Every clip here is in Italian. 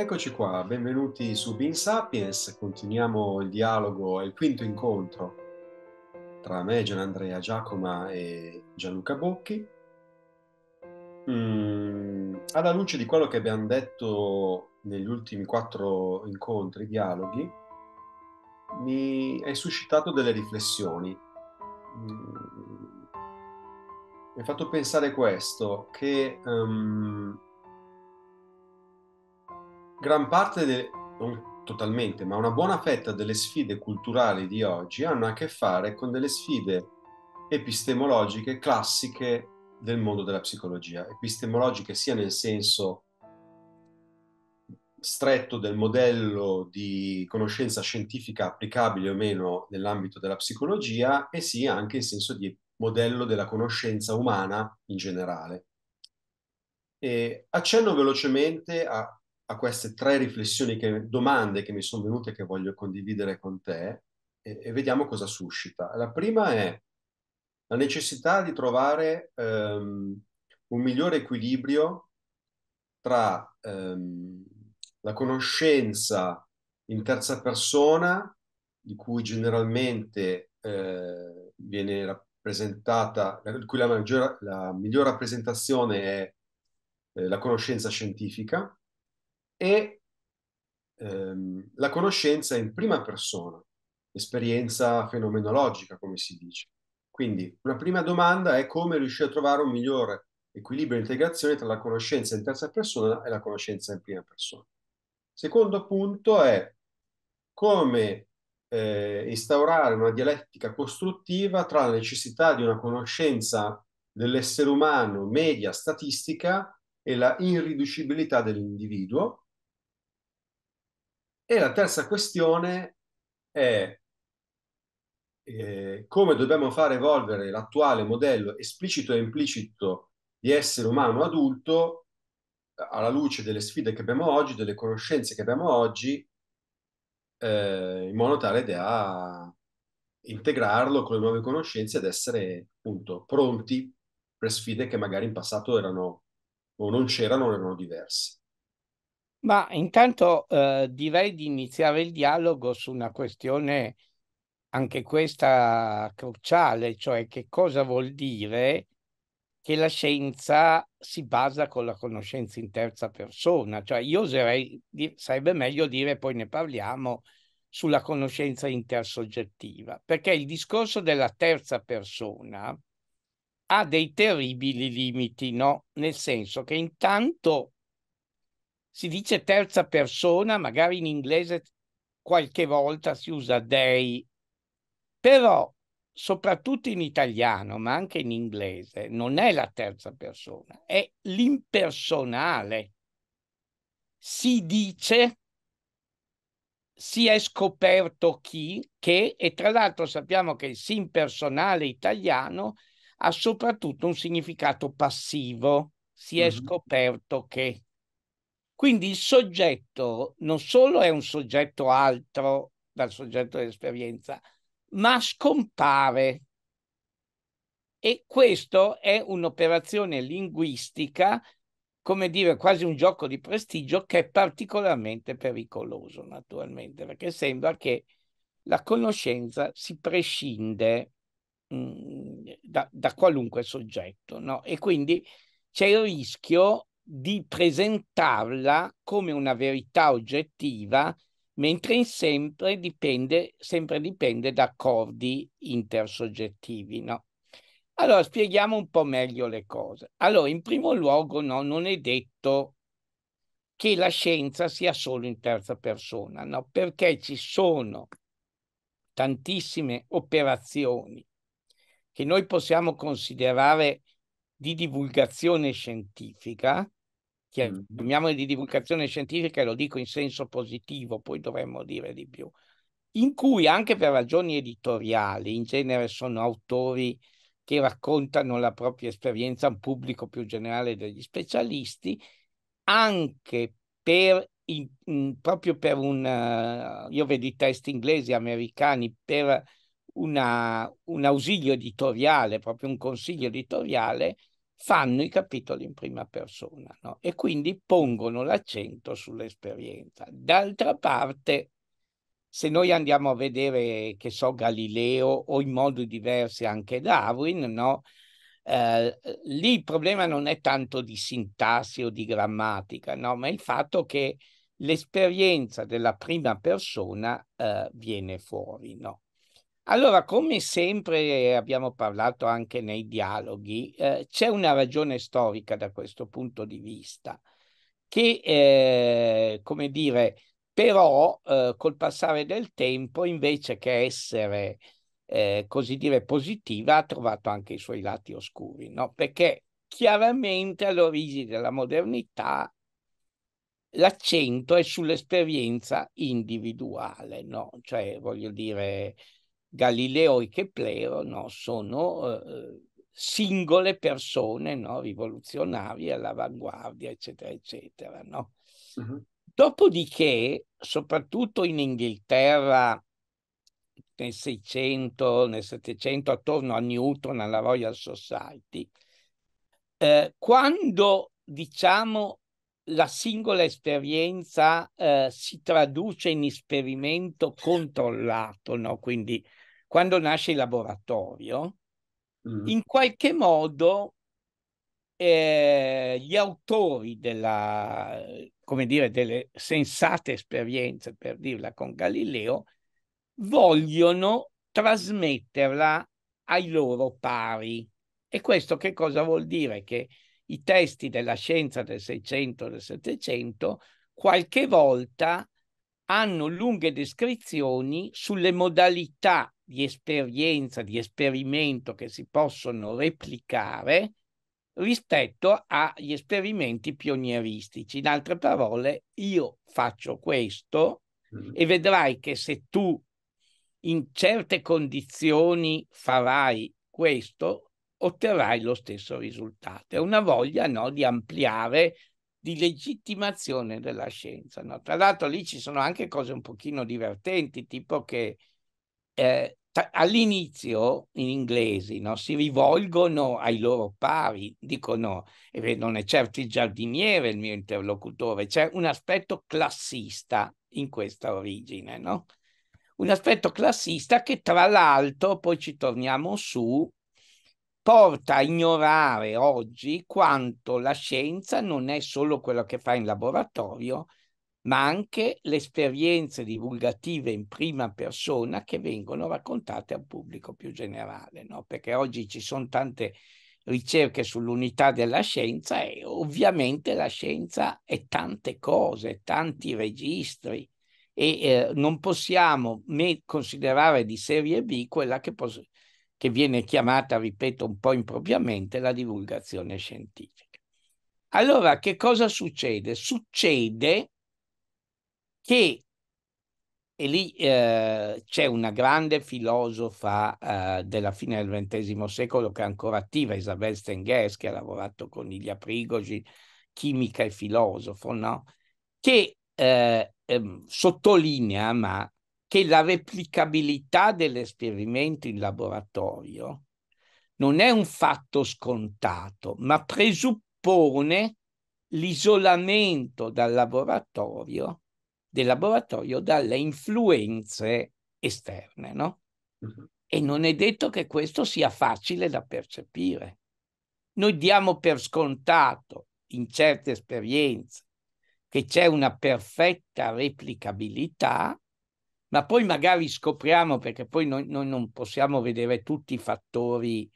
Eccoci qua, benvenuti su Bean Sapiens, continuiamo il dialogo, è il quinto incontro tra me, Gian Andrea Giacoma e Gianluca Bocchi. Mm, alla luce di quello che abbiamo detto negli ultimi quattro incontri, dialoghi, mi è suscitato delle riflessioni. Mm, mi ha fatto pensare questo, che... Um, gran parte, de, non totalmente, ma una buona fetta delle sfide culturali di oggi hanno a che fare con delle sfide epistemologiche classiche del mondo della psicologia, epistemologiche sia nel senso stretto del modello di conoscenza scientifica applicabile o meno nell'ambito della psicologia e sia anche in senso di modello della conoscenza umana in generale. E accenno velocemente a a queste tre riflessioni, che, domande che mi sono venute che voglio condividere con te e, e vediamo cosa suscita. La prima è la necessità di trovare ehm, un migliore equilibrio tra ehm, la conoscenza in terza persona, di cui generalmente eh, viene rappresentata, di cui la, maggior, la miglior rappresentazione è eh, la conoscenza scientifica, e ehm, la conoscenza in prima persona, esperienza fenomenologica, come si dice. Quindi una prima domanda è come riuscire a trovare un migliore equilibrio e integrazione tra la conoscenza in terza persona e la conoscenza in prima persona. Secondo punto è come eh, instaurare una dialettica costruttiva tra la necessità di una conoscenza dell'essere umano media statistica e la irriducibilità dell'individuo e la terza questione è eh, come dobbiamo far evolvere l'attuale modello esplicito e implicito di essere umano adulto alla luce delle sfide che abbiamo oggi, delle conoscenze che abbiamo oggi, eh, in modo tale da integrarlo con le nuove conoscenze ed essere appunto pronti per sfide che magari in passato erano o non c'erano o erano diverse. Ma intanto eh, direi di iniziare il dialogo su una questione anche questa cruciale, cioè che cosa vuol dire che la scienza si basa con la conoscenza in terza persona, cioè io oserei, sarebbe meglio dire, poi ne parliamo, sulla conoscenza intersoggettiva, perché il discorso della terza persona ha dei terribili limiti, no? Nel senso che intanto si dice terza persona, magari in inglese qualche volta si usa dei, però soprattutto in italiano, ma anche in inglese, non è la terza persona, è l'impersonale. Si dice si è scoperto chi, che, e tra l'altro sappiamo che il sì impersonale italiano ha soprattutto un significato passivo, si è mm-hmm. scoperto che. Quindi il soggetto non solo è un soggetto altro dal soggetto dell'esperienza, ma scompare. E questo è un'operazione linguistica, come dire, quasi un gioco di prestigio che è particolarmente pericoloso, naturalmente, perché sembra che la conoscenza si prescinde mh, mm, da, da, qualunque soggetto, no? E quindi c'è il rischio di presentarla come una verità oggettiva, mentre sempre dipende, sempre dipende da accordi intersoggettivi. No? Allora, spieghiamo un po' meglio le cose. Allora, in primo luogo, no, non è detto che la scienza sia solo in terza persona, no? perché ci sono tantissime operazioni che noi possiamo considerare di divulgazione scientifica chiamiamoli di divulgazione scientifica e lo dico in senso positivo, poi dovremmo dire di più, in cui anche per ragioni editoriali, in genere sono autori che raccontano la propria esperienza a un pubblico più generale degli specialisti, anche per in, in, proprio per un, eh, io vedo i test inglesi, americani, per una, un ausilio editoriale, proprio un consiglio editoriale, fanno i capitoli in prima persona no? e quindi pongono l'accento sull'esperienza. D'altra parte, se noi andiamo a vedere, che so, Galileo o in modi diversi anche Darwin, no? Eh, lì il problema non è tanto di sintassi o di grammatica, no? ma il fatto che l'esperienza della prima persona eh, viene fuori. No? Allora, come sempre abbiamo parlato anche nei dialoghi, eh, c'è una ragione storica da questo punto di vista, che, eh, come dire, però eh, col passare del tempo, invece che essere, eh, così dire, positiva, ha trovato anche i suoi lati oscuri, no? Perché chiaramente all'origine della modernità l'accento è sull'esperienza individuale, no? Cioè, voglio dire, Galileo e Keplero no, sono eh, singole persone no, rivoluzionarie all'avanguardia, eccetera, eccetera. No? Uh-huh. Dopodiché, soprattutto in Inghilterra, nel 600, nel 700, attorno a Newton, alla Royal Society, eh, quando diciamo la singola esperienza eh, si traduce in esperimento controllato, no? quindi quando nasce il laboratorio, mm. in qualche modo eh, gli autori della, come dire, delle sensate esperienze, per dirla con Galileo, vogliono trasmetterla ai loro pari. E questo che cosa vuol dire? Che i testi della scienza del 600 e del 700 qualche volta hanno lunghe descrizioni sulle modalità di esperienza, di esperimento che si possono replicare rispetto agli esperimenti pionieristici. In altre parole, io faccio questo mm. e vedrai che se tu in certe condizioni farai questo, otterrai lo stesso risultato. È una voglia no, di ampliare, di legittimazione della scienza. No? Tra l'altro lì ci sono anche cose un pochino divertenti, tipo che eh, cioè, all'inizio in inglesi no, si rivolgono ai loro pari, dicono, eh non è certo il giardiniere il mio interlocutore, c'è un aspetto classista in questa origine, no? Un aspetto classista che tra l'altro, poi ci torniamo su, porta a ignorare oggi quanto la scienza non è solo quello che fa in laboratorio, ma anche le esperienze divulgative in prima persona che vengono raccontate al pubblico più generale, no? perché oggi ci sono tante ricerche sull'unità della scienza e ovviamente la scienza è tante cose, tanti registri e eh, non possiamo né considerare di serie B quella che, pos- che viene chiamata, ripeto un po' impropriamente, la divulgazione scientifica. Allora, che cosa succede? Succede che e lì eh, c'è una grande filosofa eh, della fine del XX secolo che è ancora attiva, Isabel Stengers, che ha lavorato con Ilia Prigogine, chimica e filosofo, no? che eh, ehm, sottolinea ma, che la replicabilità dell'esperimento in laboratorio non è un fatto scontato, ma presuppone l'isolamento dal laboratorio del laboratorio dalle influenze esterne, no? Mm-hmm. E non è detto che questo sia facile da percepire. Noi diamo per scontato in certe esperienze che c'è una perfetta replicabilità, ma poi magari scopriamo, perché poi noi, noi non possiamo vedere tutti i fattori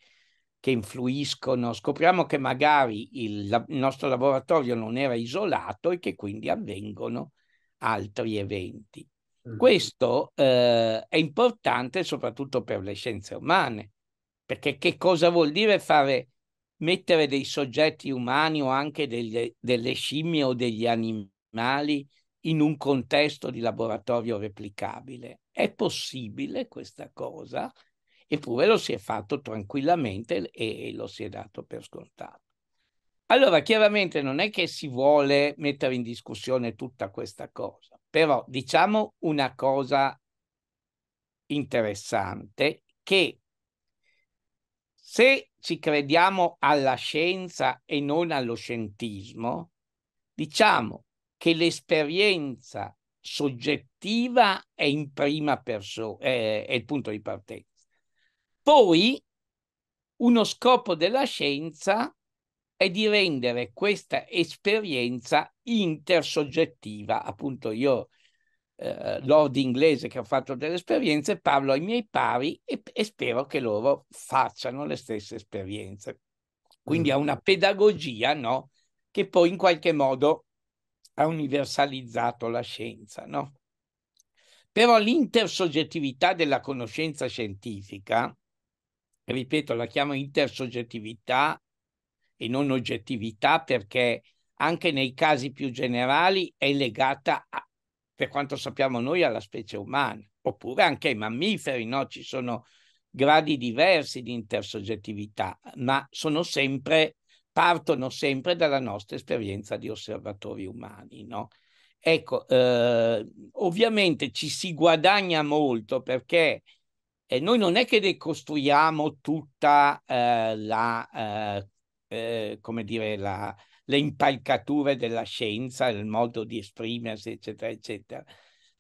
che influiscono, scopriamo che magari il, il nostro laboratorio non era isolato e che quindi avvengono altri eventi. Mm. Questo eh, è importante soprattutto per le scienze umane, perché che cosa vuol dire fare, mettere dei soggetti umani o anche delle, delle scimmie o degli animali in un contesto di laboratorio replicabile? È possibile questa cosa, eppure lo si è fatto tranquillamente e, e lo si è dato per scontato. Allora, chiaramente non è che si vuole mettere in discussione tutta questa cosa, però diciamo una cosa interessante che se ci crediamo alla scienza e non allo scientismo, diciamo che l'esperienza soggettiva è in prima persona, eh, è il punto di partenza. Poi uno scopo della scienza è di rendere questa esperienza intersoggettiva. Appunto, io, eh, lord inglese che ho fatto delle esperienze, parlo ai miei pari e, e spero che loro facciano le stesse esperienze. Quindi mm. è una pedagogia no? che poi in qualche modo ha universalizzato la scienza. No? Però l'intersoggettività della conoscenza scientifica, ripeto, la chiamo intersoggettività e non oggettività perché anche nei casi più generali è legata, a, per quanto sappiamo noi, alla specie umana, oppure anche ai mammiferi, no? ci sono gradi diversi di intersoggettività, ma sono sempre, partono sempre dalla nostra esperienza di osservatori umani. No? Ecco, eh, ovviamente ci si guadagna molto perché eh, noi non è che decostruiamo tutta eh, la eh, eh, come dire, la, le impalcature della scienza, il modo di esprimersi, eccetera, eccetera.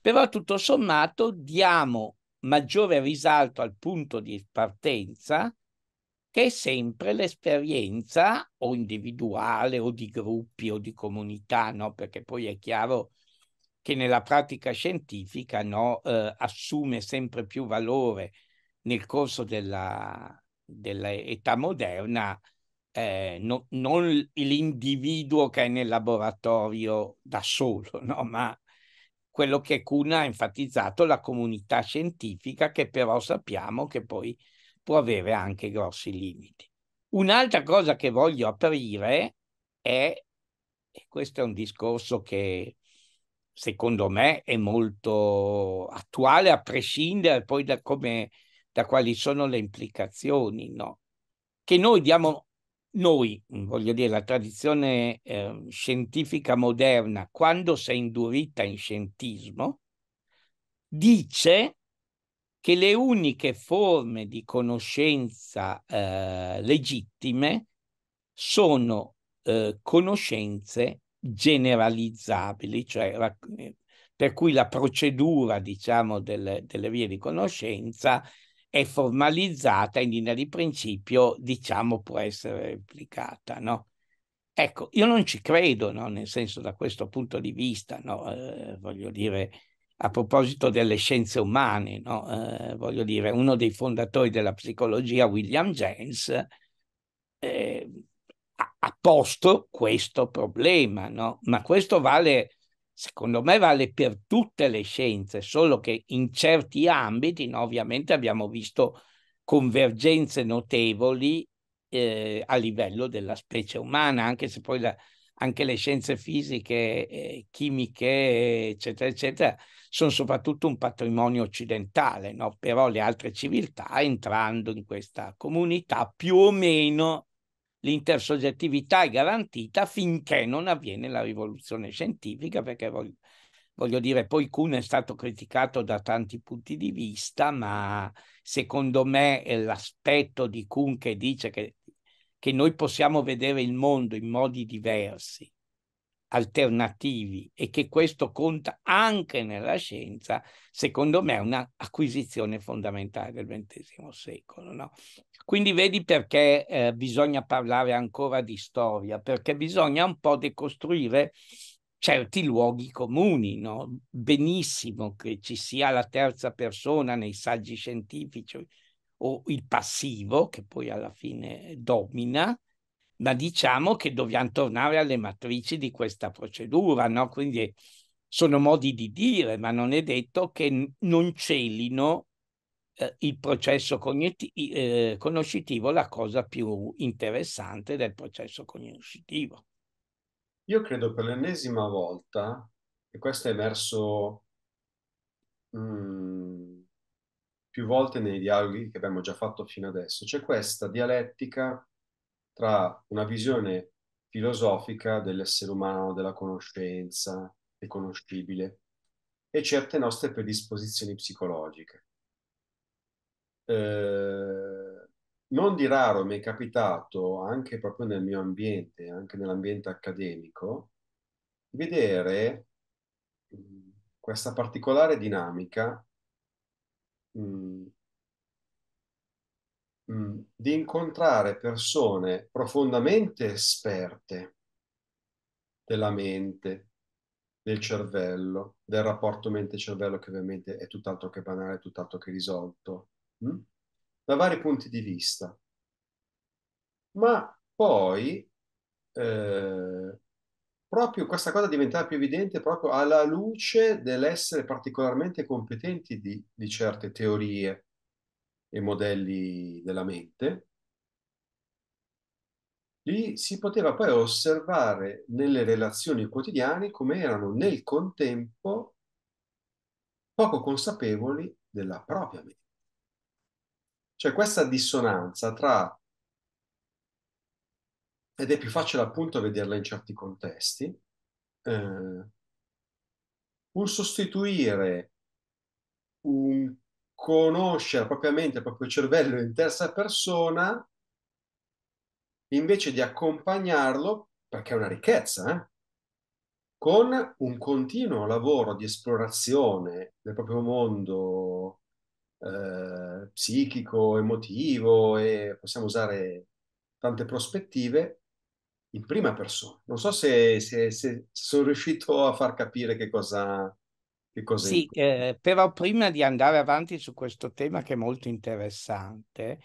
Però tutto sommato diamo maggiore risalto al punto di partenza che è sempre l'esperienza o individuale o di gruppi o di comunità, no? perché poi è chiaro che nella pratica scientifica no, eh, assume sempre più valore nel corso dell'età moderna eh, no, non l'individuo che è nel laboratorio da solo, no? ma quello che Kuhn ha enfatizzato, la comunità scientifica, che però sappiamo che poi può avere anche grossi limiti. Un'altra cosa che voglio aprire è, e questo è un discorso che secondo me è molto attuale, a prescindere poi da, come, da quali sono le implicazioni, no? che noi diamo noi, voglio dire, la tradizione eh, scientifica moderna, quando si è indurita in scientismo, dice che le uniche forme di conoscenza eh, legittime sono eh, conoscenze generalizzabili, cioè eh, per cui la procedura, diciamo, delle, delle vie di conoscenza è formalizzata in linea di principio, diciamo, può essere replicata, no? Ecco, io non ci credo, no? nel senso da questo punto di vista, no? eh, voglio dire, a proposito delle scienze umane, no? eh, voglio dire, uno dei fondatori della psicologia, William James, eh, ha, posto questo problema, no? ma questo vale secondo me vale per tutte le scienze, solo che in certi ambiti no, ovviamente abbiamo visto convergenze notevoli eh, a livello della specie umana, anche se poi la, anche le scienze fisiche, eh, chimiche, eccetera, eccetera, sono soprattutto un patrimonio occidentale, no? però le altre civiltà entrando in questa comunità più o meno l'intersoggettività è garantita finché non avviene la rivoluzione scientifica, perché voglio, voglio dire, poi Kuhn è stato criticato da tanti punti di vista, ma secondo me l'aspetto di Kuhn che dice che, che noi possiamo vedere il mondo in modi diversi, alternativi e che questo conta anche nella scienza, secondo me è un'acquisizione fondamentale del XX secolo. No? Quindi vedi perché eh, bisogna parlare ancora di storia, perché bisogna un po' decostruire certi luoghi comuni, no? Benissimo che ci sia la terza persona nei saggi scientifici o il passivo che poi alla fine domina, ma diciamo che dobbiamo tornare alle matrici di questa procedura, no? Quindi sono modi di dire, ma non è detto che non celino eh, il processo cogniti- eh, conoscitivo la cosa più interessante del processo conoscitivo. Io credo per l'ennesima volta, e questo è emerso mm, più volte nei dialoghi che abbiamo già fatto fino adesso, c'è questa dialettica tra una visione filosofica dell'essere umano, della conoscenza, del conoscibile, e certe nostre predisposizioni psicologiche. Eh, non di raro mi è capitato, anche proprio nel mio ambiente, anche nell'ambiente accademico, vedere mm, questa particolare dinamica mh, mm, mh, mm, di incontrare persone profondamente esperte della mente, del cervello, del rapporto mente-cervello che ovviamente è tutt'altro che banale, tutt'altro che risolto, Mm? da vari punti di vista. Ma poi eh, proprio questa cosa diventava più evidente proprio alla luce dell'essere particolarmente competenti di, di certe teorie e modelli della mente, lì si poteva poi osservare nelle relazioni quotidiane come erano nel contempo poco consapevoli della propria mente. Cioè questa dissonanza tra, ed è più facile appunto vederla in certi contesti, eh, un sostituire un conoscere propria mente, il proprio cervello in terza persona, invece di accompagnarlo, perché è una ricchezza, eh? con un continuo lavoro di esplorazione del proprio mondo eh, psichico, emotivo e possiamo usare tante prospettive in prima persona. Non so se, se, se sono riuscito a far capire che cosa... Che cosa sì, eh, però prima di andare avanti su questo tema che è molto interessante,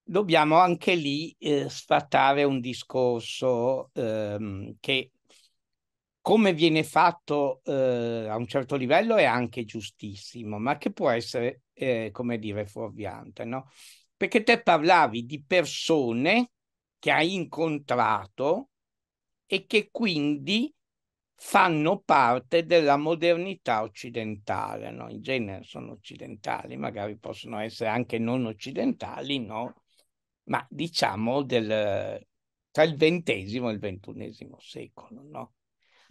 dobbiamo anche lì eh, sfatare un discorso ehm, che come viene fatto eh, a un certo livello è anche giustissimo, ma che può essere, eh, come dire, fuorviante, no? Perché te parlavi di persone che hai incontrato e che quindi fanno parte della modernità occidentale, no? In genere sono occidentali, magari possono essere anche non occidentali, no? Ma diciamo del, tra il XX e il XXI secolo, no?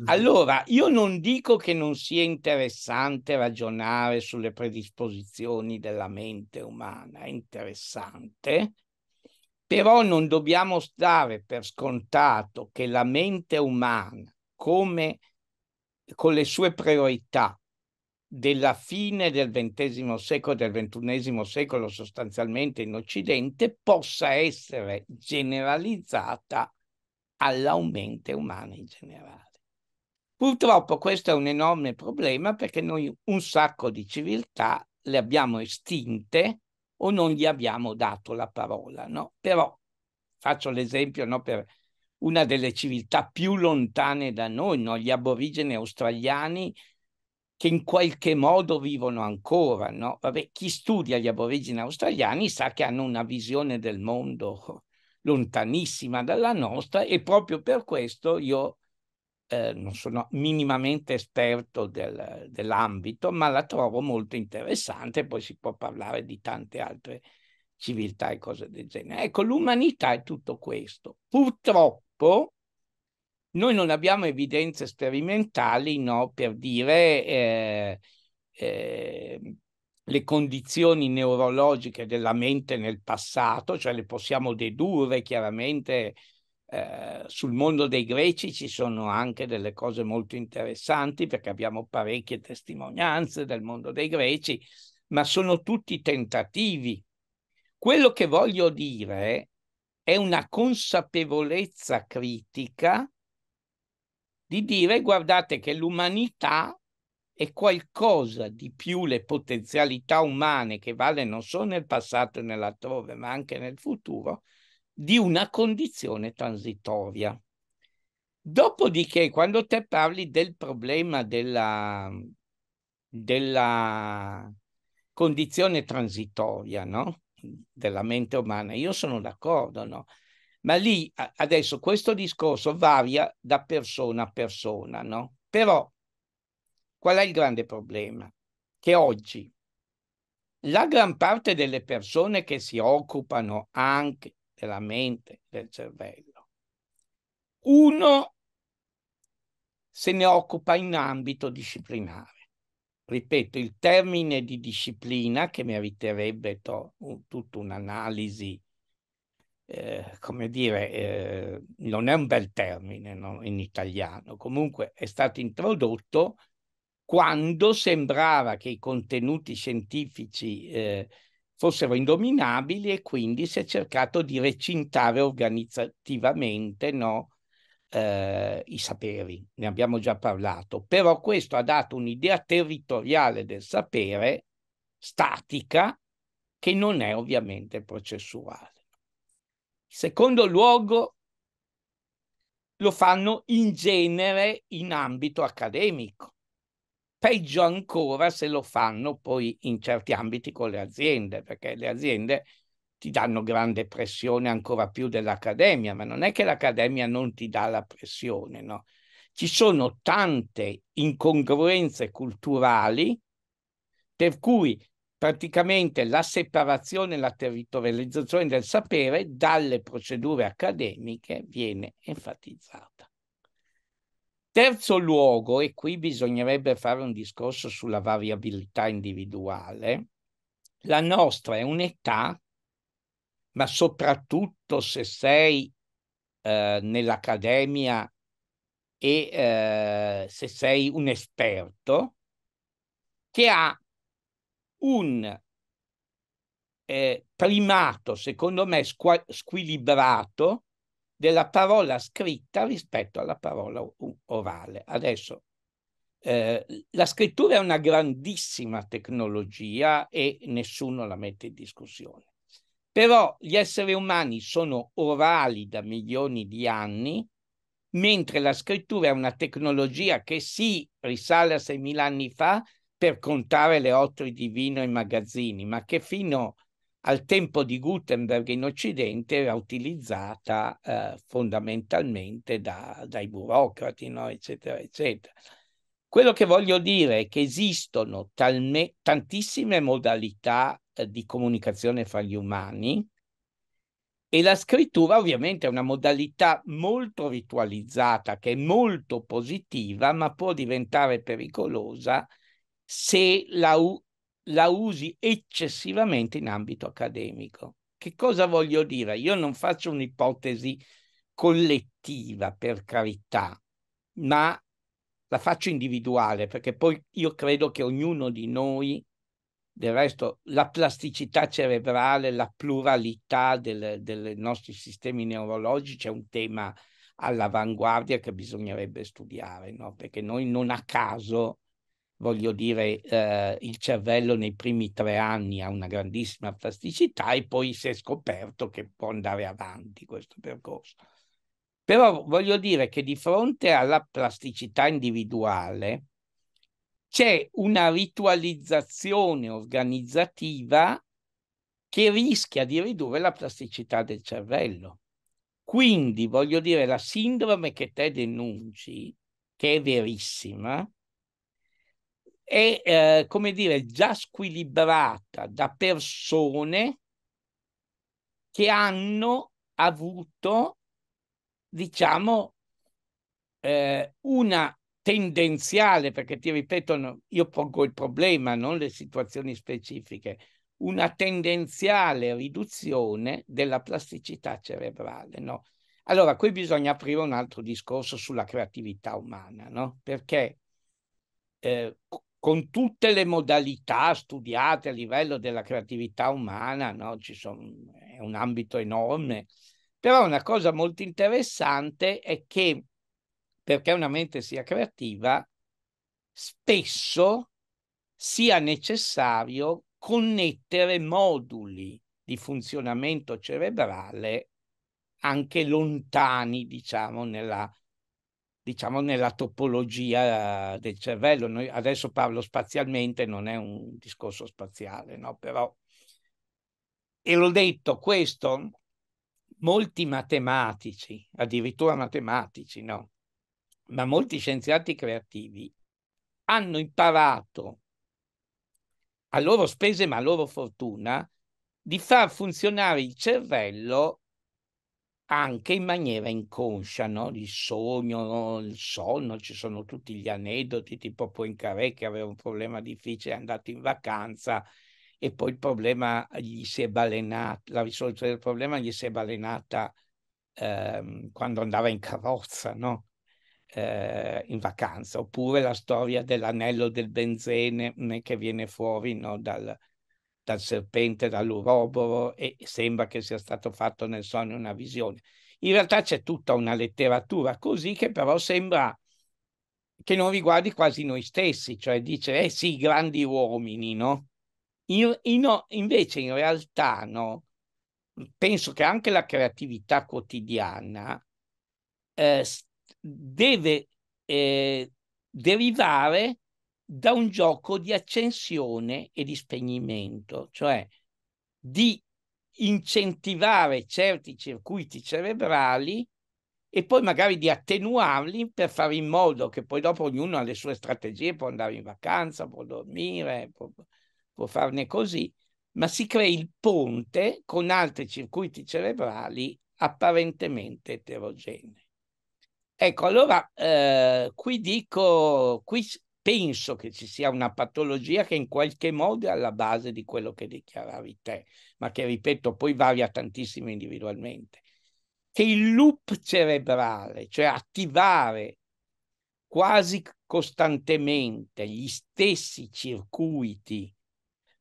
Allora, io non dico che non sia interessante ragionare sulle predisposizioni della mente umana, è interessante, però non dobbiamo stare per scontato che la mente umana, come con le sue priorità della fine del XX secolo del XXI secolo sostanzialmente in Occidente, possa essere generalizzata alla mente umana in generale. Purtroppo questo è un enorme problema perché noi un sacco di civiltà le abbiamo estinte o non gli abbiamo dato la parola, no? Però faccio l'esempio no, per una delle civiltà più lontane da noi, no? gli aborigeni australiani che in qualche modo vivono ancora. No? Vabbè, chi studia gli aborigeni australiani sa che hanno una visione del mondo lontanissima dalla nostra e proprio per questo io eh, non sono minimamente esperto del, dell'ambito, ma la trovo molto interessante, poi si può parlare di tante altre civiltà e cose del genere. Ecco, l'umanità è tutto questo. Purtroppo noi non abbiamo evidenze sperimentali no, per dire eh, eh, le condizioni neurologiche della mente nel passato, cioè le possiamo dedurre chiaramente eh, sul mondo dei greci ci sono anche delle cose molto interessanti perché abbiamo parecchie testimonianze del mondo dei greci, ma sono tutti tentativi. Quello che voglio dire è una consapevolezza critica di dire guardate che l'umanità è qualcosa di più le potenzialità umane che vale non solo nel passato e nell'altrove, ma anche nel futuro, di una condizione transitoria. Dopodiché, quando te parli del problema della, della condizione transitoria no? della mente umana, io sono d'accordo, no? ma lì adesso questo discorso varia da persona a persona, no? però qual è il grande problema? Che oggi la gran parte delle persone che si occupano anche della mente, del cervello. Uno se ne occupa in ambito disciplinare. Ripeto, il termine di disciplina che meriterebbe to- un, tutta un'analisi, eh, come dire, eh, non è un bel termine no, in italiano, comunque è stato introdotto quando sembrava che i contenuti scientifici eh, fossero indominabili e quindi si è cercato di recintare organizzativamente no, eh, i saperi, ne abbiamo già parlato, però questo ha dato un'idea territoriale del sapere statica che non è ovviamente processuale. secondo luogo, lo fanno in genere in ambito accademico peggio ancora se lo fanno poi in certi ambiti con le aziende, perché le aziende ti danno grande pressione ancora più dell'accademia, ma non è che l'accademia non ti dà la pressione, no? Ci sono tante incongruenze culturali per cui praticamente la separazione e la territorializzazione del sapere dalle procedure accademiche viene enfatizzata. Terzo luogo, e qui bisognerebbe fare un discorso sulla variabilità individuale, la nostra è un'età, ma soprattutto se sei eh, nell'accademia e eh, se sei un esperto, che ha un eh, primato, secondo me, squilibrato della parola scritta rispetto alla parola orale. Adesso, eh, la scrittura è una grandissima tecnologia e nessuno la mette in discussione. Però gli esseri umani sono orali da milioni di anni, mentre la scrittura è una tecnologia che sì, risale a 6.000 anni fa per contare le ottri di vino ai magazzini, ma che fino a al tempo di Gutenberg in Occidente era utilizzata eh, fondamentalmente da, dai burocrati, no? eccetera, eccetera. Quello che voglio dire è che esistono talme, tantissime modalità eh, di comunicazione fra gli umani e la scrittura ovviamente è una modalità molto ritualizzata, che è molto positiva, ma può diventare pericolosa se la, la usi eccessivamente in ambito accademico. Che cosa voglio dire? Io non faccio un'ipotesi collettiva, per carità, ma la faccio individuale perché poi io credo che ognuno di noi, del resto, la plasticità cerebrale, la pluralità dei nostri sistemi neurologici è un tema all'avanguardia che bisognerebbe studiare, no? perché noi non a caso voglio dire, eh, il cervello nei primi tre anni ha una grandissima plasticità e poi si è scoperto che può andare avanti questo percorso. Però voglio dire che di fronte alla plasticità individuale c'è una ritualizzazione organizzativa che rischia di ridurre la plasticità del cervello. Quindi, voglio dire, la sindrome che te denunci, che è verissima, è, eh, come dire, già squilibrata da persone che hanno avuto, diciamo, eh, una tendenziale, perché ti ripeto, io pongo il problema, non le situazioni specifiche, una tendenziale riduzione della plasticità cerebrale. No? Allora, qui bisogna aprire un altro discorso sulla creatività umana, no? perché eh, con tutte le modalità studiate a livello della creatività umana, no? sono, è un ambito enorme. Però una cosa molto interessante è che perché una mente sia creativa, spesso sia necessario connettere moduli di funzionamento cerebrale anche lontani, diciamo, nella diciamo nella topologia del cervello. Noi, adesso parlo spazialmente, non è un discorso spaziale, no? Però, e l'ho detto, questo molti matematici, addirittura matematici, no? Ma molti scienziati creativi hanno imparato a loro spese ma a loro fortuna di far funzionare il cervello anche in maniera inconscia, no? il sogno, il sonno, ci sono tutti gli aneddoti, tipo Poincaré che aveva un problema difficile, è andato in vacanza e poi il problema gli si è balenato, la risoluzione del problema gli si è balenata ehm, quando andava in carrozza, no? eh, in vacanza, oppure la storia dell'anello del benzene eh, che viene fuori no? dal, dal serpente, dall'uroboro e sembra che sia stato fatto nel sogno una visione. In realtà c'è tutta una letteratura così che però sembra che non riguardi quasi noi stessi, cioè dice, eh sì, grandi uomini, no? In, in, invece in realtà, no, penso che anche la creatività quotidiana eh, deve eh, derivare da un gioco di accensione e di spegnimento, cioè di incentivare certi circuiti cerebrali e poi magari di attenuarli per fare in modo che poi dopo ognuno ha le sue strategie, può andare in vacanza, può dormire, può, può farne così, ma si crea il ponte con altri circuiti cerebrali apparentemente eterogenei. Ecco, allora eh, qui dico, qui penso che ci sia una patologia che in qualche modo è alla base di quello che dichiaravi te, ma che ripeto poi varia tantissimo individualmente. Che il loop cerebrale, cioè attivare quasi costantemente gli stessi circuiti,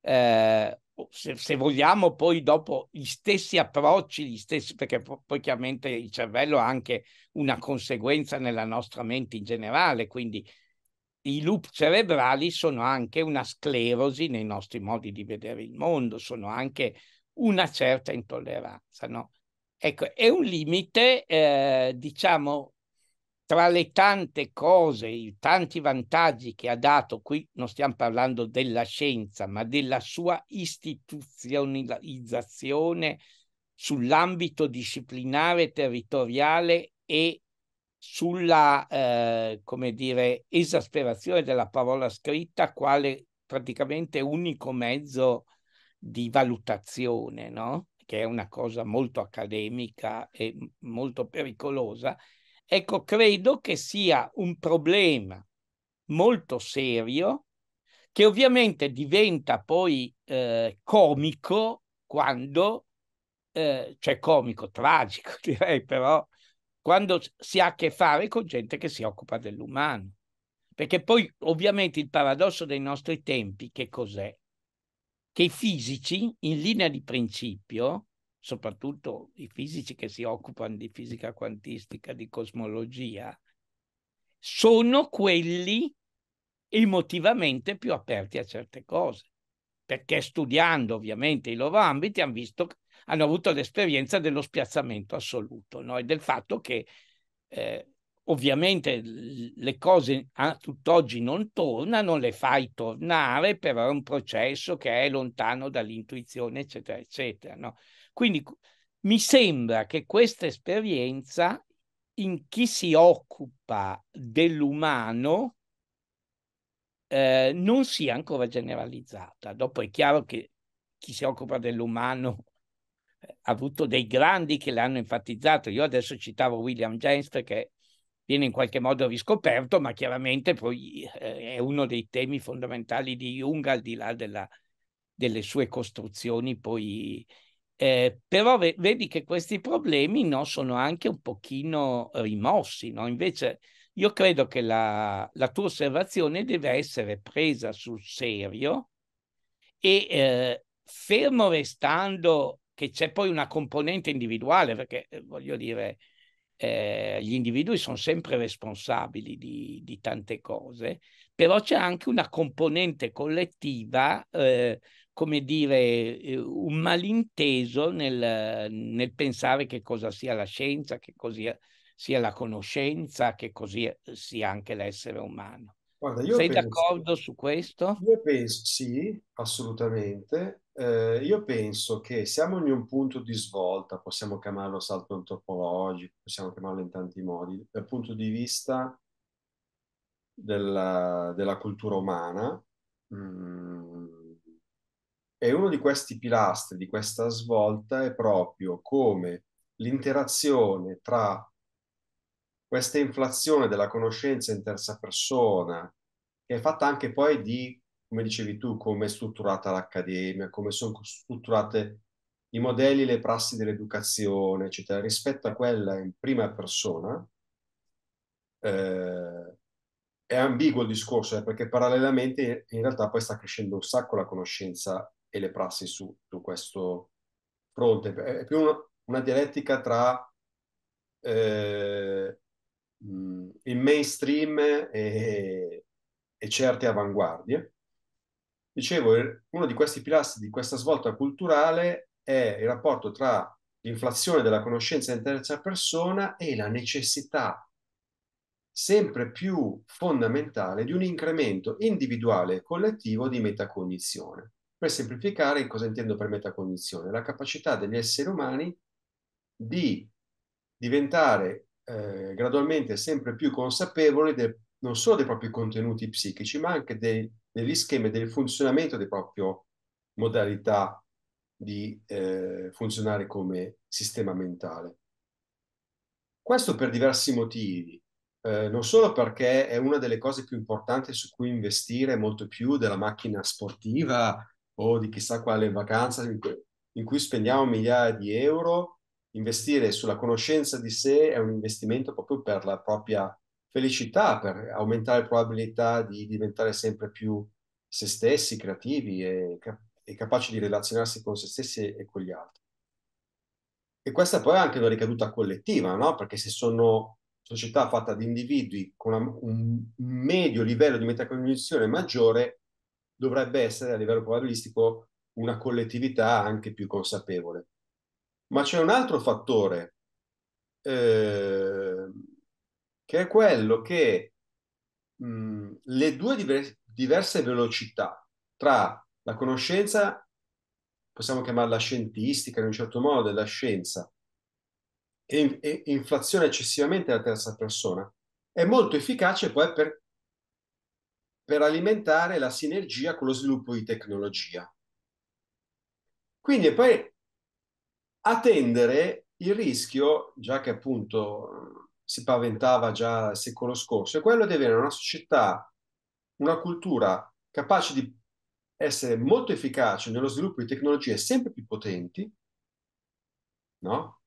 eh, se, se, vogliamo poi dopo gli stessi approcci, gli stessi, perché poi chiaramente il cervello ha anche una conseguenza nella nostra mente in generale, quindi i loop cerebrali sono anche una sclerosi nei nostri modi di vedere il mondo, sono anche una certa intolleranza. No? Ecco, è un limite, eh, diciamo, tra le tante cose, i tanti vantaggi che ha dato, qui non stiamo parlando della scienza, ma della sua istituzionalizzazione sull'ambito disciplinare territoriale e sulla, eh, come dire, esasperazione della parola scritta quale praticamente unico mezzo di valutazione, no? che è una cosa molto accademica e molto pericolosa, ecco, credo che sia un problema molto serio che ovviamente diventa poi eh, comico quando, eh, cioè comico, tragico direi però, quando si ha a che fare con gente che si occupa dell'umano. Perché poi ovviamente il paradosso dei nostri tempi che cos'è? Che i fisici, in linea di principio, soprattutto i fisici che si occupano di fisica quantistica, di cosmologia, sono quelli emotivamente più aperti a certe cose, perché studiando ovviamente i loro ambiti hanno visto hanno avuto l'esperienza dello spiazzamento assoluto no? e del fatto che eh, ovviamente le cose a tutt'oggi non tornano, le fai tornare, però è un processo che è lontano dall'intuizione, eccetera, eccetera. No? Quindi mi sembra che questa esperienza in chi si occupa dell'umano eh, non sia ancora generalizzata. Dopo è chiaro che chi si occupa dell'umano avuto dei grandi che l'hanno enfatizzato. Io adesso citavo William James perché viene in qualche modo riscoperto, ma chiaramente poi eh, è uno dei temi fondamentali di Jung al di là della, delle sue costruzioni poi. Eh, però vedi che questi problemi no, sono anche un pochino rimossi, no? invece io credo che la, la, tua osservazione deve essere presa sul serio e eh, fermo restando che c'è poi una componente individuale, perché eh, voglio dire, eh, gli individui sono sempre responsabili di, di, tante cose, però c'è anche una componente collettiva, eh, come dire, eh, un malinteso nel, nel, pensare che cosa sia la scienza, che cosa sia la conoscenza, che così eh, sia anche l'essere umano. Guarda, Sei penso, d'accordo su questo? Io penso sì, assolutamente. Eh, io penso che siamo in un punto di svolta, possiamo chiamarlo salto antropologico, possiamo chiamarlo in tanti modi, dal punto di vista della, della cultura umana. Mm, e uno di questi pilastri, di questa svolta, è proprio come l'interazione tra questa inflazione della conoscenza in terza persona, che è fatta anche poi di come dicevi tu, come è strutturata l'accademia, come sono strutturate i modelli, le prassi dell'educazione, eccetera, rispetto a quella in prima persona, eh, è ambiguo il discorso, eh, perché parallelamente in realtà poi sta crescendo un sacco la conoscenza e le prassi su, su questo fronte. È più una, una dialettica tra eh, mm, il mainstream e, e certe avanguardie Dicevo, uno di questi pilastri di questa svolta culturale è il rapporto tra l'inflazione della conoscenza in terza persona e la necessità sempre più fondamentale di un incremento individuale e collettivo di metacognizione. Per semplificare, cosa intendo per metacognizione? La capacità degli esseri umani di diventare eh, gradualmente sempre più consapevoli del non solo dei propri contenuti psichici, ma anche dei, degli schemi del funzionamento delle proprie modalità di eh, funzionare come sistema mentale. Questo per diversi motivi, eh, non solo perché è una delle cose più importanti su cui investire molto più della macchina sportiva o di chissà quale vacanza in cui, in cui spendiamo migliaia di euro, investire sulla conoscenza di sé è un investimento proprio per la propria felicità, per aumentare la probabilità di diventare sempre più se stessi, creativi e, e capaci di relazionarsi con se stessi e con gli altri. E questa poi è anche una ricaduta collettiva, no? perché se sono società fatta di individui con un medio livello di metacognizione maggiore, dovrebbe essere a livello probabilistico una collettività anche più consapevole. Ma c'è un altro fattore eh, che è quello che mh, le due diver- diverse velocità tra la conoscenza, possiamo chiamarla scientistica in un certo modo, della scienza, e, e inflazione eccessivamente la terza persona, è molto efficace poi per, per alimentare la sinergia con lo sviluppo di tecnologia. Quindi e poi attendere il rischio, già che appunto si paventava già il secolo scorso, è quello di avere una società, una cultura capace di essere molto efficace nello sviluppo di tecnologie sempre più potenti, no?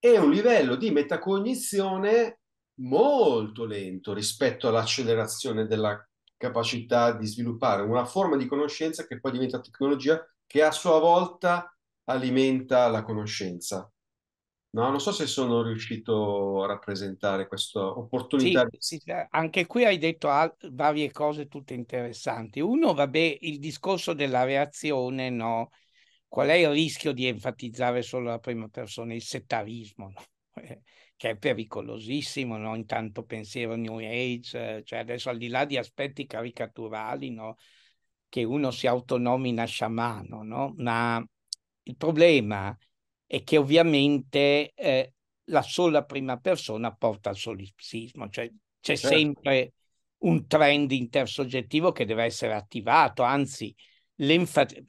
E un livello di metacognizione molto lento rispetto all'accelerazione della capacità di sviluppare una forma di conoscenza che poi diventa tecnologia che a sua volta alimenta la conoscenza. No, non so se sono riuscito a rappresentare questa opportunità. Sì, sì, anche qui hai detto al- varie cose tutte interessanti. Uno, vabbè, il discorso della reazione, no? Qual è il rischio di enfatizzare solo la prima persona? Il settarismo, no? Eh, che è pericolosissimo, no? Intanto pensiero New Age, eh, cioè adesso al di là di aspetti caricaturali, no? Che uno si autonomina sciamano, no? Ma il problema è e che ovviamente eh, la sola prima persona porta al solipsismo, cioè c'è certo. sempre un trend intersoggettivo che deve essere attivato, anzi,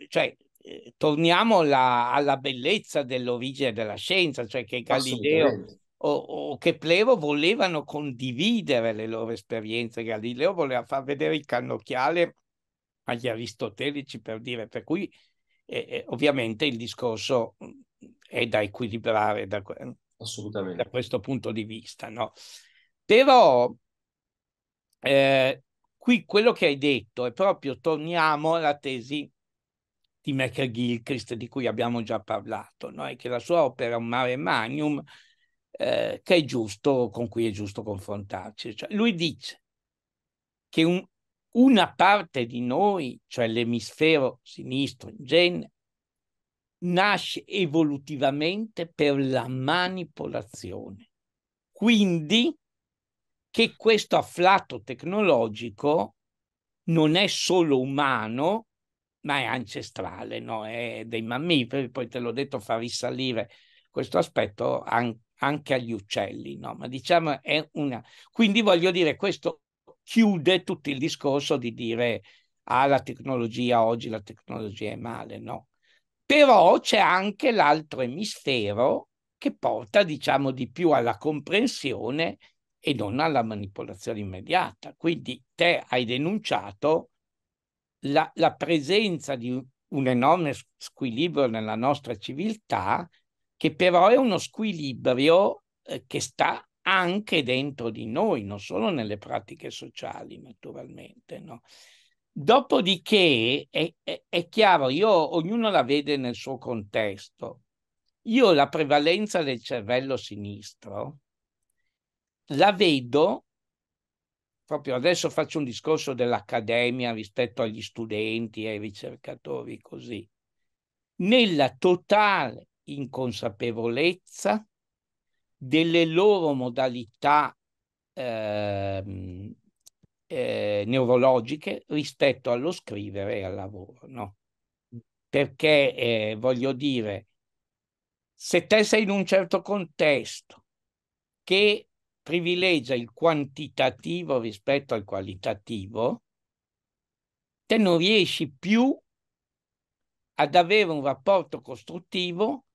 cioè, eh, torniamo la, alla bellezza dell'origine della scienza, cioè che Galileo o, o, che Plero volevano condividere le loro esperienze, Galileo voleva far vedere il cannocchiale agli aristotelici per dire, per cui eh, eh ovviamente il discorso è da equilibrare da, da questo punto di vista. No? Però eh, qui quello che hai detto è proprio torniamo alla tesi di McGilchrist di cui abbiamo già parlato, no? e che la sua opera è Un mare magnum eh, che è giusto, con cui è giusto confrontarci. Cioè, lui dice che un, una parte di noi, cioè l'emisfero sinistro in genere, nasce evolutivamente per la manipolazione. Quindi che questo afflato tecnologico non è solo umano, ma è ancestrale, no? è dei mammiferi, poi te l'ho detto, fa risalire questo aspetto anche agli uccelli, no? ma diciamo è una... Quindi voglio dire, questo chiude tutto il discorso di dire ah, la tecnologia oggi, la tecnologia è male, no? Però c'è anche l'altro emisfero che porta, diciamo, di più alla comprensione e non alla manipolazione immediata. Quindi te hai denunciato la, la presenza di un enorme squilibrio nella nostra civiltà, che però è uno squilibrio eh, che sta anche dentro di noi, non solo nelle pratiche sociali, naturalmente. No? Dopodiché è, è, è, chiaro, io, ognuno la vede nel suo contesto. Io la prevalenza del cervello sinistro la vedo proprio adesso faccio un discorso dell'accademia rispetto agli studenti e ai ricercatori così nella totale inconsapevolezza delle loro modalità eh, eh, neurologiche rispetto allo scrivere e al lavoro, no? Perché eh, voglio dire, se te sei in un certo contesto che privilegia il quantitativo rispetto al qualitativo, te non riesci più ad avere un rapporto costruttivo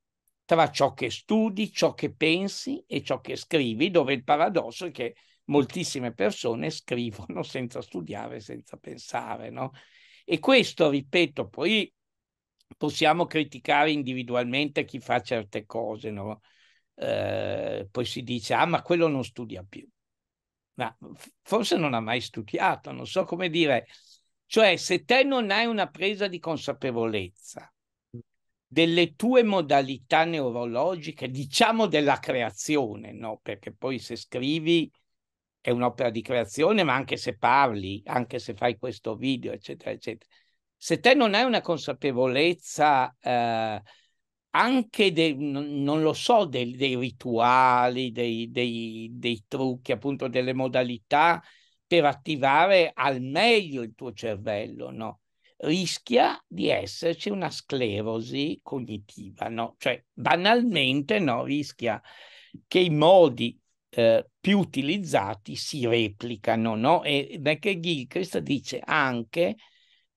tra ciò che studi, ciò che pensi e ciò che scrivi, dove il paradosso è che moltissime persone scrivono senza studiare, senza pensare. No? E questo, ripeto, poi possiamo criticare individualmente chi fa certe cose, no? eh, poi si dice, ah, ma quello non studia più. Ma forse non ha mai studiato, non so come dire. Cioè, se te non hai una presa di consapevolezza delle tue modalità neurologiche, diciamo della creazione, no? Perché poi se scrivi è un'opera di creazione, ma anche se parli, anche se fai questo video, eccetera, eccetera. Se te non hai una consapevolezza eh, anche dei, non lo so, dei, dei rituali, dei, dei, dei trucchi, appunto delle modalità per attivare al meglio il tuo cervello, no? rischia di esserci una sclerosi cognitiva, no? Cioè, banalmente, no? rischia che i modi eh, più utilizzati si replicano, no? E perché Gilchrist dice anche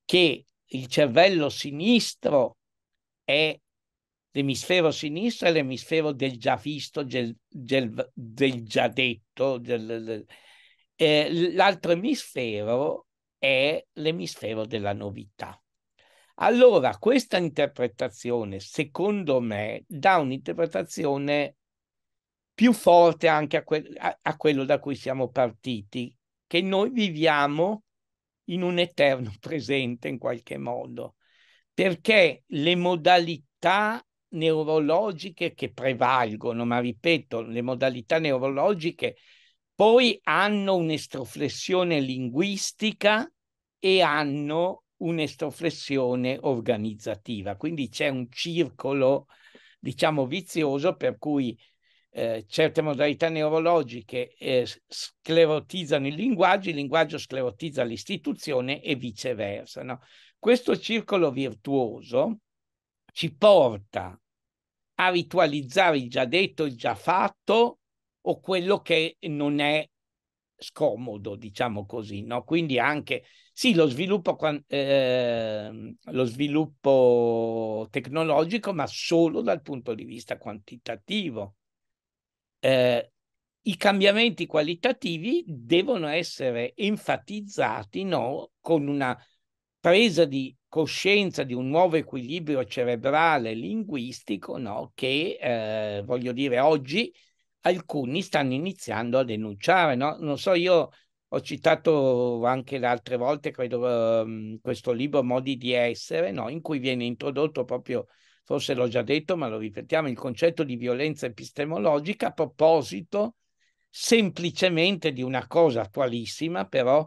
che il cervello sinistro è l'emisfero sinistro è l'emisfero del già visto, del, del, del già detto, del, eh, l'altro emisfero è l'emisfero della novità. Allora, questa interpretazione, secondo me, dà un'interpretazione più forte anche a, que- a-, a quello da cui siamo partiti, che noi viviamo in un eterno presente in qualche modo, perché le modalità neurologiche che prevalgono, ma ripeto, le modalità neurologiche poi hanno un'estroflessione linguistica e hanno un'estroflessione organizzativa, quindi c'è un circolo, diciamo, vizioso per cui eh, certe modalità neurologiche eh, sclerotizzano il linguaggio, il linguaggio sclerotizza l'istituzione e viceversa. No? Questo circolo virtuoso ci porta a ritualizzare il già detto, il già fatto o quello che non è scomodo, diciamo così, no? Quindi anche, sì, lo sviluppo, eh, lo sviluppo tecnologico, ma solo dal punto di vista quantitativo eh, i cambiamenti qualitativi devono essere enfatizzati no? con una presa di coscienza di un nuovo equilibrio cerebrale linguistico no? che, eh, voglio dire, oggi alcuni stanno iniziando a denunciare. No? Non so, io ho citato anche le altre volte, credo, um, questo libro Modi di essere, no? in cui viene introdotto proprio forse l'ho già detto, ma lo ripetiamo, il concetto di violenza epistemologica a proposito semplicemente di una cosa attualissima, però,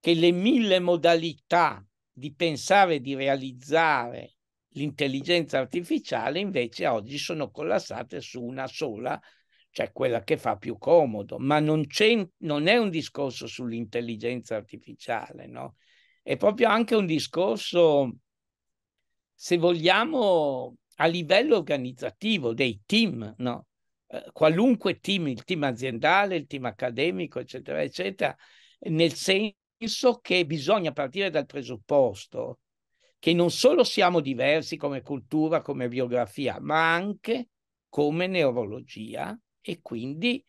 che le mille modalità di pensare e di realizzare l'intelligenza artificiale invece oggi sono collassate su una sola, cioè quella che fa più comodo, ma non, non è un discorso sull'intelligenza artificiale, no? È proprio anche un discorso se vogliamo, a livello organizzativo dei team, no? Eh, qualunque team, il team aziendale, il team accademico, eccetera, eccetera, nel senso che bisogna partire dal presupposto che non solo siamo diversi come cultura, come biografia, ma anche come neurologia e quindi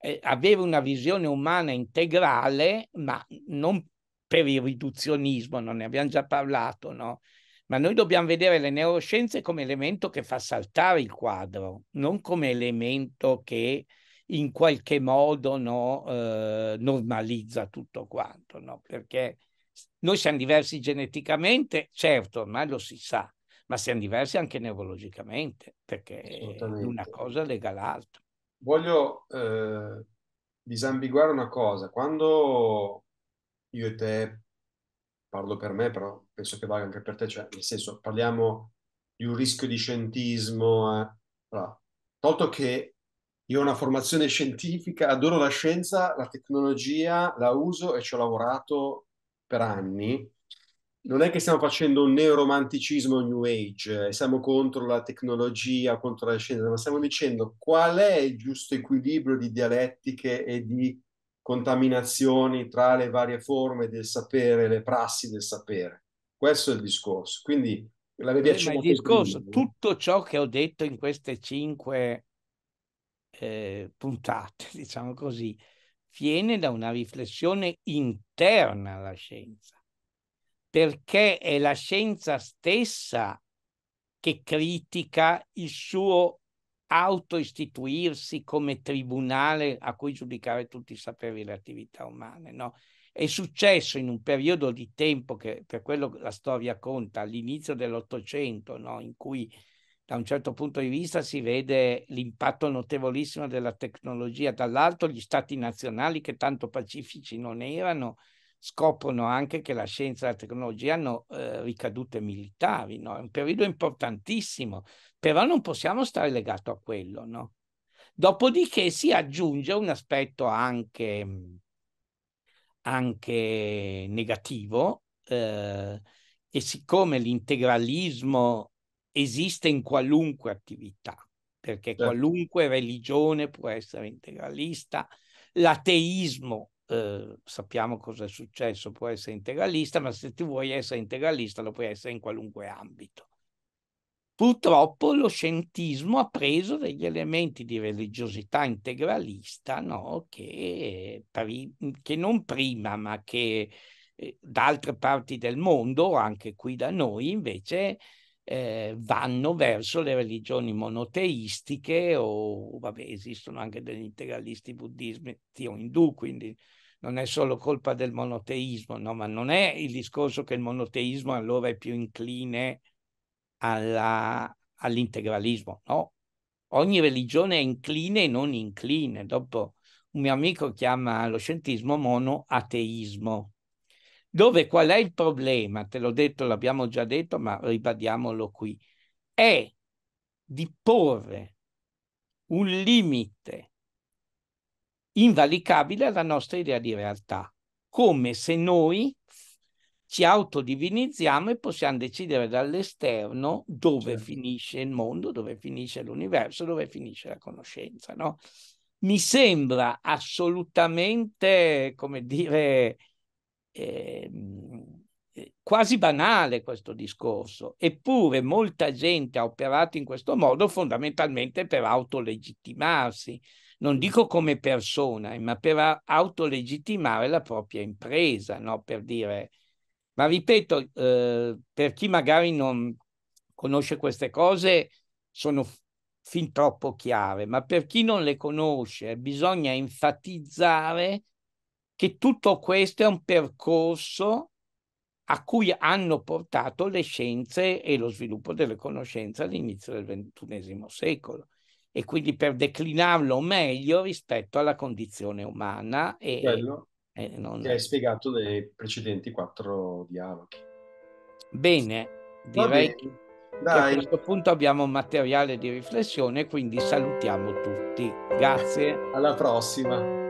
eh, avere una visione umana integrale, ma non per il riduzionismo, non ne abbiamo già parlato, no? ma noi dobbiamo vedere le neuroscienze come elemento che fa saltare il quadro, non come elemento che in qualche modo no, eh, normalizza tutto quanto, no? perché noi siamo diversi geneticamente, certo, ormai lo si sa, ma siamo diversi anche neurologicamente, perché una cosa lega l'altra. Voglio eh, disambiguare una cosa, quando io e te parlo per me, però penso che valga anche per te, cioè nel senso parliamo di un rischio di scientismo. Eh. Allora, tolto che io ho una formazione scientifica, adoro la scienza, la tecnologia, la uso e ci ho lavorato per anni, non è che stiamo facendo un neuromanticismo new age, eh, siamo contro la tecnologia, contro la scienza, ma stiamo dicendo qual è il giusto equilibrio di dialettiche e di contaminazioni tra le varie forme del sapere, le prassi del sapere. Questo è il discorso. Quindi la eh, il discorso, prima. tutto ciò che ho detto in queste cinque eh, puntate, diciamo così, viene da una riflessione interna alla scienza, perché è la scienza stessa che critica il suo autoistituirsi come tribunale a cui giudicare tutti i saperi e le attività umane. No? È successo in un periodo di tempo che per quello la storia conta, all'inizio dell'Ottocento, no? in cui da un certo punto di vista si vede l'impatto notevolissimo della tecnologia, dall'altro gli stati nazionali che tanto pacifici non erano scoprono anche che la scienza e la tecnologia hanno eh, ricadute militari, no? è un periodo importantissimo, però non possiamo stare legati a quello. No? Dopodiché si aggiunge un aspetto anche, anche negativo, eh, che siccome l'integralismo esiste in qualunque attività, perché certo. qualunque religione può essere integralista, l'ateismo Uhm, sappiamo cosa è successo, può essere integralista, ma se tu vuoi essere integralista lo puoi essere in qualunque ambito. Purtroppo lo scientismo ha preso degli elementi di religiosità integralista no? che, che, non prima, ma che eh, da altre parti del mondo, anche qui da noi, invece eh, vanno verso le religioni monoteistiche o vabbè, esistono anche degli integralisti buddisti o indù, quindi non è solo colpa del monoteismo, no, ma non è il discorso che il monoteismo allora è più incline alla, all'integralismo, no. Ogni religione è incline e non incline. Dopo un mio amico chiama lo scientismo monoateismo dove qual è il problema? Te l'ho detto, l'abbiamo già detto, ma ribadiamolo qui. È di porre un limite invalicabile alla nostra idea di realtà, come se noi ci autodivinizziamo e possiamo decidere dall'esterno dove certo. finisce il mondo, dove finisce l'universo, dove finisce la conoscenza. No? Mi sembra assolutamente, come dire, Ehm, eh, quasi banale questo discorso, eppure molta gente ha operato in questo modo fondamentalmente per autolegittimarsi, non dico come persona, eh, ma per autolegittimare la propria impresa, no? per dire, ma ripeto, eh, per chi magari non conosce queste cose, sono fin troppo chiare, ma per chi non le conosce bisogna enfatizzare che tutto questo è un percorso a cui hanno portato le scienze e lo sviluppo delle conoscenze all'inizio del XXI secolo e quindi per declinarlo meglio rispetto alla condizione umana. E, Bello, e non... che hai spiegato nei precedenti quattro dialoghi. Bene, direi bene. Dai. che a questo punto abbiamo materiale di riflessione, quindi salutiamo tutti. Grazie. Alla prossima.